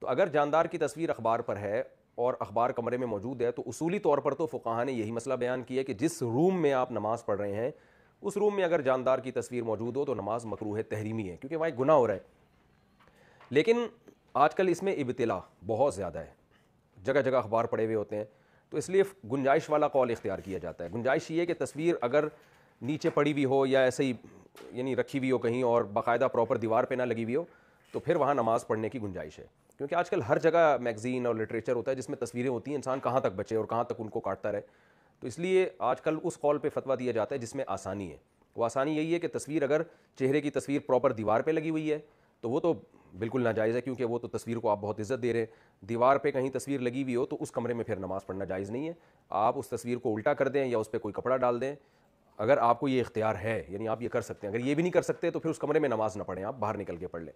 तो अगर जानदार की तस्वीर अखबार पर है और अखबार कमरे में मौजूद है तो उसूली तौर पर तो फ़ुकाहा ने यही मसला बयान किया कि जिस रूम में आप नमाज़ पढ़ रहे हैं उस रूम में अगर जानदार की तस्वीर मौजूद हो तो नमाज मकरू है तहरीमी है क्योंकि वहाँ गुनाह हो रहा है लेकिन आजकल इसमें इबतला बहुत ज़्यादा है जगह जगह अखबार पड़े हुए होते हैं तो इसलिए गुंजाइश वाला कॉल इख्तियार किया जाता है गुंजाइश ये कि तस्वीर अगर नीचे पड़ी हुई हो या ऐसे ही यानी रखी हुई हो कहीं और बाकायदा प्रॉपर दीवार पर ना लगी हुई हो तो फिर वहाँ नमाज़ पढ़ने की गुंजाइश है क्योंकि आजकल हर जगह मैगज़ीन और लिटरेचर होता है जिसमें तस्वीरें होती हैं इंसान कहाँ तक बचे और कहाँ तक उनको काटता रहे तो इसलिए आजकल उस कॉल पर फतवा दिया जाता है जिसमें आसानी है वो आसानी यही है कि तस्वीर अगर चेहरे की तस्वीर प्रॉपर दीवार पर लगी हुई है तो वो तो बिल्कुल नाजायज़ है क्योंकि वो तो तस्वीर को आप बहुत इज्जत दे रहे हैं दीवार पे कहीं तस्वीर लगी हुई हो तो उस कमरे में फिर नमाज़ पढ़ना जायज़ नहीं है आप उस तस्वीर को उल्टा कर दें या उस पर कोई कपड़ा डाल दें अगर आपको ये इख्तियार है यानी आप ये कर सकते हैं अगर ये भी नहीं कर सकते तो फिर उस कमरे में नमाज़ ना पढ़ें आप बाहर निकल के पढ़ लें